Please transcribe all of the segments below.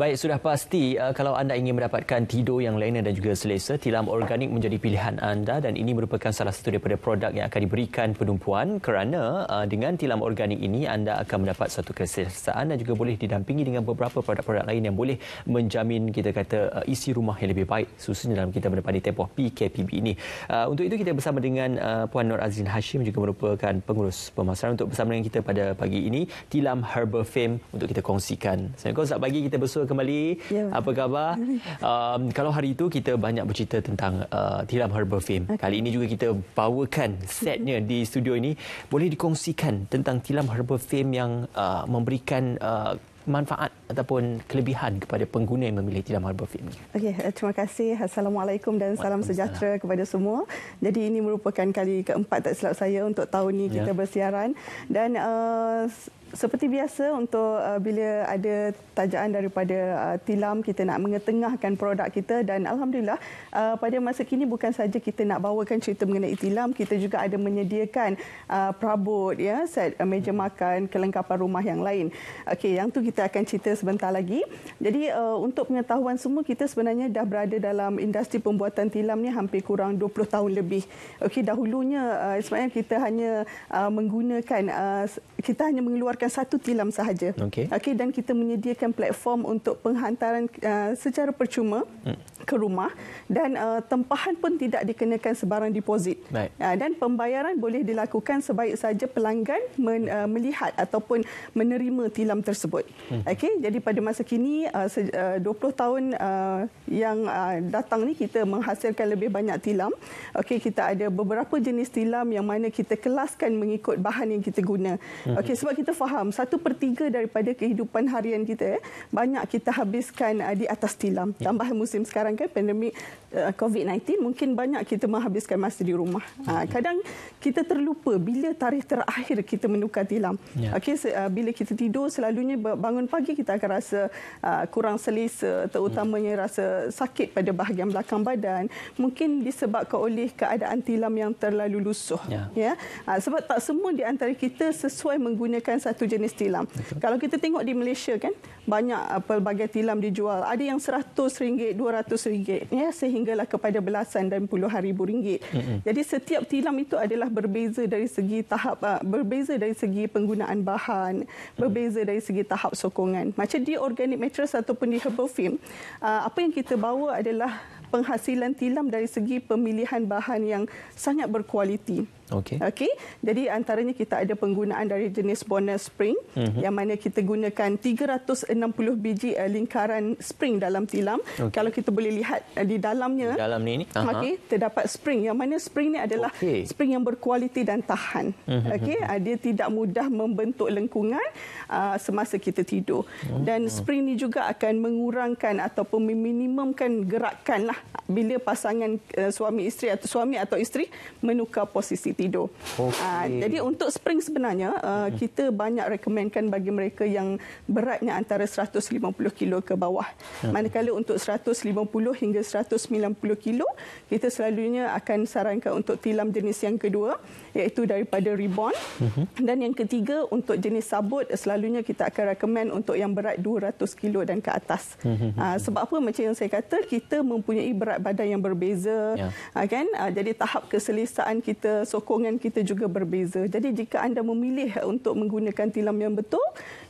Baik, sudah pasti uh, kalau anda ingin mendapatkan tidur yang lena dan juga selesa, tilam organik menjadi pilihan anda dan ini merupakan salah satu daripada produk yang akan diberikan penumpuan kerana uh, dengan tilam organik ini anda akan mendapat satu keselesaan dan juga boleh didampingi dengan beberapa produk-produk lain yang boleh menjamin kita kata uh, isi rumah yang lebih baik khususnya dalam kita di tempoh PKPB ini. Uh, untuk itu kita bersama dengan uh, Puan Nur Azrin Hashim juga merupakan pengurus pemasaran untuk bersama dengan kita pada pagi ini tilam Herbal Fame untuk kita kongsikan. Saya kau pagi kita bersuara kembali. Yeah. Apa khabar? Um, kalau hari itu kita banyak bercerita tentang uh, tiram herbal film. Okay. Kali ini juga kita bawakan setnya di studio ini. Boleh dikongsikan tentang tiram herbal film yang uh, memberikan uh, manfaat ataupun kelebihan kepada pengguna yang memilih tidak mahal berfit ini? Okay, eh, terima kasih. Assalamualaikum dan salam sejahtera kepada semua. Jadi ini merupakan kali keempat tak silap saya untuk tahun ini ya. kita bersiaran. Dan uh, seperti biasa untuk uh, bila ada tajaan daripada uh, tilam kita nak mengetengahkan produk kita dan alhamdulillah uh, pada masa kini bukan saja kita nak bawakan cerita mengenai tilam kita juga ada menyediakan uh, perabot ya set uh, meja makan kelengkapan rumah yang lain okey yang tu kita akan cerita sebentar lagi. Jadi uh, untuk pengetahuan semua kita sebenarnya dah berada dalam industri pembuatan tilam ni hampir kurang 20 tahun lebih. Okey dahulunya uh, sebenarnya kita hanya uh, menggunakan uh, kita hanya mengeluarkan satu tilam sahaja. Okey. Okey dan kita menyediakan platform untuk penghantaran uh, secara percuma hmm. ke rumah dan uh, tempahan pun tidak dikenakan sebarang deposit. Baik. Uh, dan pembayaran boleh dilakukan sebaik saja pelanggan men, uh, melihat ataupun menerima tilam tersebut. Hmm. Okey, jadi pada masa kini uh, 20 uh, tahun uh, yang uh, datang ni kita menghasilkan lebih banyak tilam. Okey, kita ada beberapa jenis tilam yang mana kita kelaskan mengikut bahan yang kita guna. Mhm. Okey sebab kita faham satu per tiga daripada kehidupan harian kita eh, banyak kita habiskan uh, di atas tilam. Yeah. Tambah musim sekarang kan pandemik uh, COVID-19 mungkin banyak kita menghabiskan masa di rumah. Mm-hmm. Uh, kadang kita terlupa bila tarikh terakhir kita menukar tilam. Yeah. Okey se- uh, bila kita tidur selalunya bangun pagi kita akan rasa uh, kurang selesa terutamanya mm. rasa sakit pada bahagian belakang badan mungkin disebabkan oleh keadaan tilam yang terlalu lusuh ya yeah. Ya? yeah? uh, sebab tak semua di antara kita sesuai menggunakan satu jenis tilam. Betul. Kalau kita tengok di Malaysia kan, banyak uh, pelbagai tilam dijual. Ada yang RM100, RM200, ya, sehinggalah kepada belasan dan puluh ribu ringgit. Mm-hmm. Jadi setiap tilam itu adalah berbeza dari segi tahap, uh, berbeza dari segi penggunaan bahan, berbeza dari segi tahap sokongan. Macam di organic mattress ataupun di herbal film, uh, apa yang kita bawa adalah penghasilan tilam dari segi pemilihan bahan yang sangat berkualiti. Okey. Okey. Jadi antaranya kita ada penggunaan dari jenis bonus spring uh-huh. yang mana kita gunakan 360 biji uh, lingkaran spring dalam tilam. Okay. Kalau kita boleh lihat uh, di dalamnya. Di dalam ni ni. Uh-huh. Okey, terdapat spring yang mana spring ni adalah okay. spring yang berkualiti dan tahan. Uh-huh. Okey, uh, dia tidak mudah membentuk lengkungan uh, semasa kita tidur. Dan oh. spring ini juga akan mengurangkan atau meminimumkan gerakan lah bila pasangan uh, suami isteri atau suami atau isteri menukar posisi tidur. Ah, okay. Uh, jadi untuk spring sebenarnya uh, hmm. kita banyak rekomenkan bagi mereka yang beratnya antara 150 kilo ke bawah. Hmm. Manakala untuk 150 hingga 190 kilo kita selalunya akan sarankan untuk tilam jenis yang kedua iaitu daripada reborn hmm. dan yang ketiga untuk jenis sabut selalu selalunya kita akan recommend untuk yang berat 200 kilo dan ke atas. Hmm. sebab apa? Macam yang saya kata, kita mempunyai berat badan yang berbeza. Yeah. Ya. kan? Ah, jadi tahap keselesaan kita, sokongan kita juga berbeza. Jadi jika anda memilih untuk menggunakan tilam yang betul,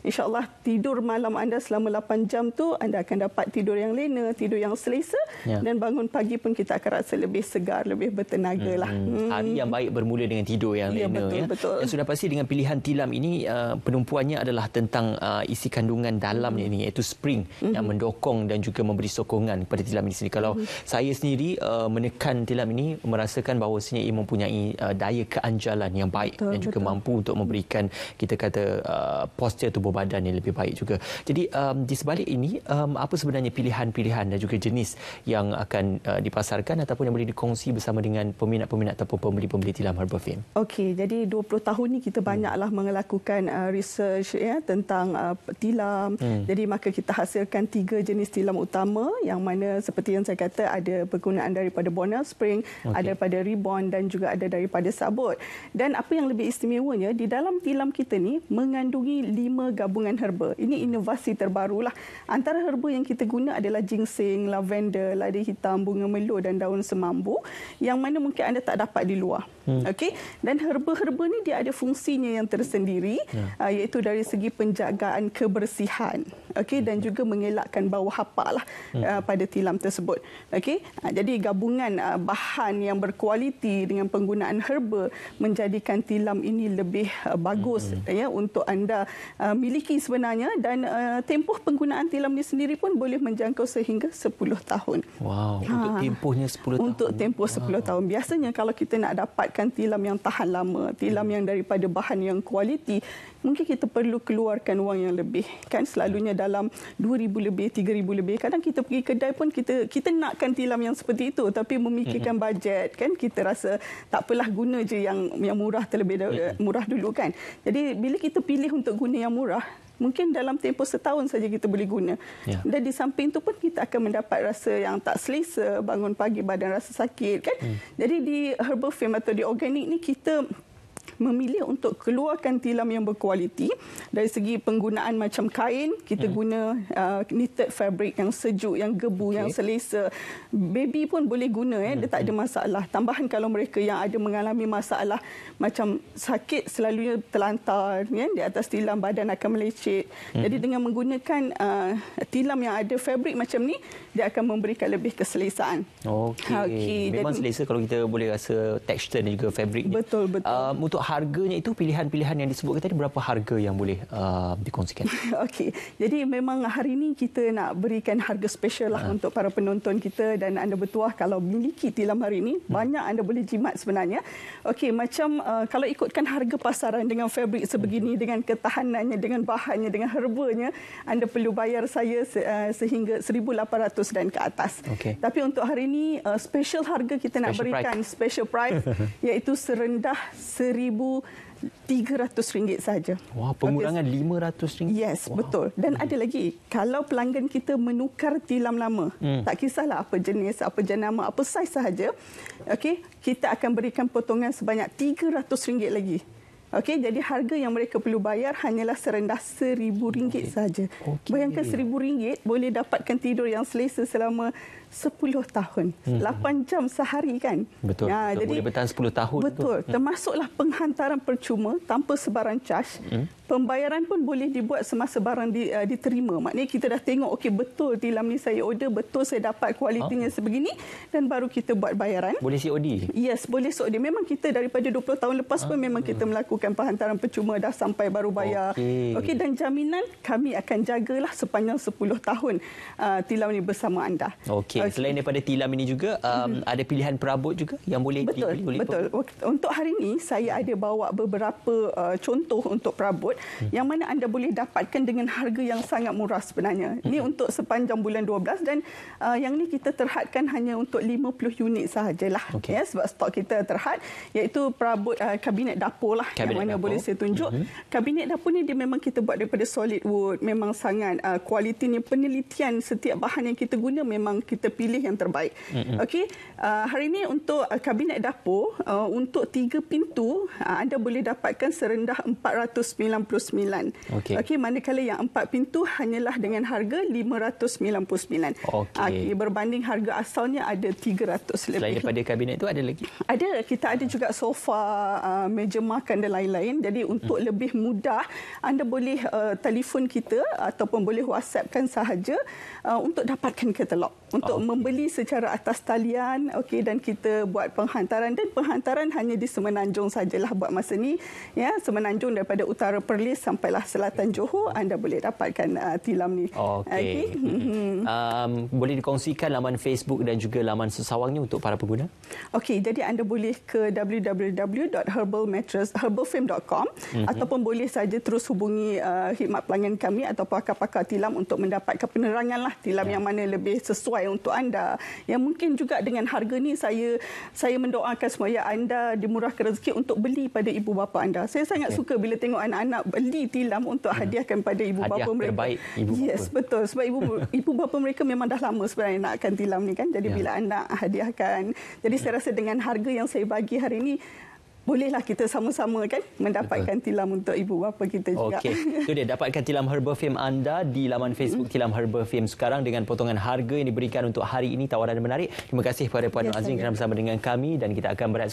insyaAllah tidur malam anda selama 8 jam tu anda akan dapat tidur yang lena, tidur yang selesa yeah. dan bangun pagi pun kita akan rasa lebih segar, lebih bertenaga. Hmm. Lah. Mhm. Hmm. Hari yang baik bermula dengan tidur yang ya, lena. betul, ya. betul. Dan sudah pasti dengan pilihan tilam ini, ah, penumpuannya adalah adalah tentang uh, isi kandungan dalamnya ini iaitu spring mm-hmm. yang mendokong dan juga memberi sokongan kepada tilam ini sendiri. Kalau mm-hmm. saya sendiri uh, menekan tilam ini merasakan bahawa sebenarnya ia mempunyai uh, daya keanjalan yang baik betul, dan juga betul. mampu untuk memberikan kita kata uh, postur tubuh badan yang lebih baik juga. Jadi um, di sebalik ini um, apa sebenarnya pilihan-pilihan dan juga jenis yang akan uh, dipasarkan ataupun yang boleh dikongsi bersama dengan peminat-peminat ataupun pembeli-pembeli tilam Herbafim. Okey, jadi 20 tahun ni kita hmm. banyaklah hmm. melakukan uh, research ya tentang uh, tilam. Hmm. Jadi maka kita hasilkan tiga jenis tilam utama yang mana seperti yang saya kata ada penggunaan daripada Bonnell Spring, okay. ada daripada Rebond dan juga ada daripada Sabot. Dan apa yang lebih istimewanya di dalam tilam kita ni mengandungi lima gabungan herba. Ini inovasi terbarulah. Antara herba yang kita guna adalah ginseng, lavender, lada hitam, bunga melur dan daun semambu yang mana mungkin anda tak dapat di luar. Hmm. Okey. Dan herba-herba ni dia ada fungsinya yang tersendiri yeah. Uh, iaitu dari segi penjagaan kebersihan okey dan mhm. juga mengelakkan bau hapak lah, hmm. uh, pada tilam tersebut okey uh, jadi gabungan uh, bahan yang berkualiti dengan penggunaan herba menjadikan tilam ini lebih uh, bagus mm-hmm. ya untuk anda uh, miliki sebenarnya dan uh, tempoh penggunaan tilam ini sendiri pun boleh menjangkau sehingga 10 tahun wow ha. untuk tempohnya 10 tahun untuk tempoh 10 tahun biasanya kalau kita nak dapatkan tilam yang tahan lama tilam mm. yang daripada bahan yang kualiti mungkin kita perlu keluarkan wang yang lebih kan selalunya dalam 2000 lebih 3000 lebih kadang kita pergi kedai pun kita kita nakkan tilam yang seperti itu tapi memikirkan bajet kan kita rasa tak apalah guna je yang yang murah terlebih dahulu, murah dulu kan jadi bila kita pilih untuk guna yang murah mungkin dalam tempoh setahun saja kita boleh guna. Ya. Dan di samping itu pun kita akan mendapat rasa yang tak selesa, bangun pagi badan rasa sakit kan. Hmm. Jadi di herbal firm atau di organik ni kita memilih untuk keluarkan tilam yang berkualiti dari segi penggunaan macam kain kita hmm. guna uh, knitted fabric yang sejuk yang gebu okay. yang selesa baby pun boleh guna eh dia tak ada hmm. masalah tambahan kalau mereka yang ada mengalami masalah macam sakit selalunya terlantar ya di atas tilam badan akan melecet hmm. jadi dengan menggunakan uh, tilam yang ada fabric macam ni dia akan memberikan lebih keselesaan okey okay. memang jadi, selesa kalau kita boleh rasa texture dan juga fabric betul betul uh, untuk harganya itu pilihan-pilihan yang disebutkan tadi berapa harga yang boleh uh, dikongsikan? Okey. Jadi memang hari ini kita nak berikan harga special lah uh. untuk para penonton kita dan anda bertuah kalau memiliki tilam hari ini hmm. banyak anda boleh jimat sebenarnya. Okey, macam uh, kalau ikutkan harga pasaran dengan fabric sebegini hmm. dengan ketahanannya dengan bahannya dengan herbanya anda perlu bayar saya se- uh, sehingga 1800 dan ke atas. Okay. Tapi untuk hari ini uh, special harga kita special nak berikan price. special price iaitu serendah 1000 rm ringgit saja. Wah, pengurangan RM500? ringgit. Yes, wow. betul. Dan hmm. ada lagi, kalau pelanggan kita menukar tilam lama, hmm. tak kisahlah apa jenis, apa jenama, apa saiz sahaja, okay, kita akan berikan potongan sebanyak rm ringgit lagi. Okey, jadi harga yang mereka perlu bayar hanyalah serendah RM1,000 okay. saja. Okay. Bayangkan RM1,000 boleh dapatkan tidur yang selesa selama 10 tahun. Hmm. 8 jam sehari kan. Betul. Ya, betul. Jadi, Boleh bertahan 10 tahun. Betul. Tu. Hmm. Termasuklah penghantaran percuma tanpa sebarang cas. Hmm. Pembayaran pun boleh dibuat semasa barang di, uh, diterima. Maknanya kita dah tengok okey betul tilam ni saya order, betul saya dapat kualitinya ha? sebegini dan baru kita buat bayaran. Boleh COD? Yes, boleh COD. Memang kita daripada 20 tahun lepas ha? pun ah. memang kita hmm. melakukan penghantaran percuma dah sampai baru bayar. Okey okay, dan jaminan kami akan jagalah sepanjang 10 tahun uh, tilam ni bersama anda. Okey. Okey, okay. selain daripada tilam ini juga, um, mm-hmm. ada pilihan perabot juga yang boleh betul, dipilih? Boleh betul. Per- untuk hari ini, saya mm-hmm. ada bawa beberapa uh, contoh untuk perabot mm-hmm. yang mana anda boleh dapatkan dengan harga yang sangat murah sebenarnya. Mm-hmm. Ini untuk sepanjang bulan 12 dan uh, yang ini kita terhadkan hanya untuk 50 unit sahajalah. Okay. Ya, sebab stok kita terhad, iaitu perabot uh, kabinet dapur lah kabinet yang mana dapur. boleh saya tunjuk. Mm-hmm. Kabinet dapur ni dia memang kita buat daripada solid wood. Memang sangat uh, kualitinya penelitian setiap bahan yang kita guna memang kita pilih yang terbaik. Mm-hmm. Okey, uh, hari ini untuk uh, kabinet dapur uh, untuk tiga pintu uh, anda boleh dapatkan serendah 499. Okey, okay, manakala yang empat pintu hanyalah dengan harga 599. Okey, Okay, berbanding harga asalnya ada 300 lebih. Selain daripada kabinet itu ada lagi? Ada, kita ada juga sofa, uh, meja makan dan lain-lain. Jadi untuk mm. lebih mudah anda boleh uh, telefon kita ataupun boleh WhatsAppkan sahaja uh, untuk dapatkan katalog untuk membeli secara atas talian okey dan kita buat penghantaran dan penghantaran hanya di semenanjung sajalah buat masa ni ya semenanjung daripada utara Perlis sampailah selatan Johor anda boleh dapatkan uh, tilam ni okey okay. Hmm, hmm. mm-hmm. um, boleh dikongsikan laman Facebook dan juga laman sesawangnya untuk para pengguna okey jadi anda boleh ke www.herbalmattressherbalfame.com mm-hmm. ataupun boleh saja terus hubungi uh, khidmat pelanggan kami atau pakar-pakar tilam untuk mendapatkan penerangan lah tilam yeah. yang mana lebih sesuai untuk untuk anda. Yang mungkin juga dengan harga ni saya saya mendoakan semuanya anda dimurahkan rezeki untuk beli pada ibu bapa anda. Saya sangat okay. suka bila tengok anak-anak beli tilam untuk hmm. hadiahkan pada ibu Hadiah bapa mereka. Hadiah terbaik ibu bapa. Yes, betul. Sebab ibu ibu bapa mereka memang dah lama sebenarnya nakkan tilam ni kan. Jadi yeah. bila anak hadiahkan. Jadi yeah. saya rasa dengan harga yang saya bagi hari ini bolehlah kita sama-sama kan mendapatkan Betul. tilam untuk ibu bapa kita juga. Okey. Itu dia dapatkan tilam herbal film anda di laman Facebook mm. tilam Herbal film sekarang dengan potongan harga yang diberikan untuk hari ini tawaran yang menarik. Terima kasih kepada Puan ya, Azrin kerana bersama dengan kami dan kita akan berehat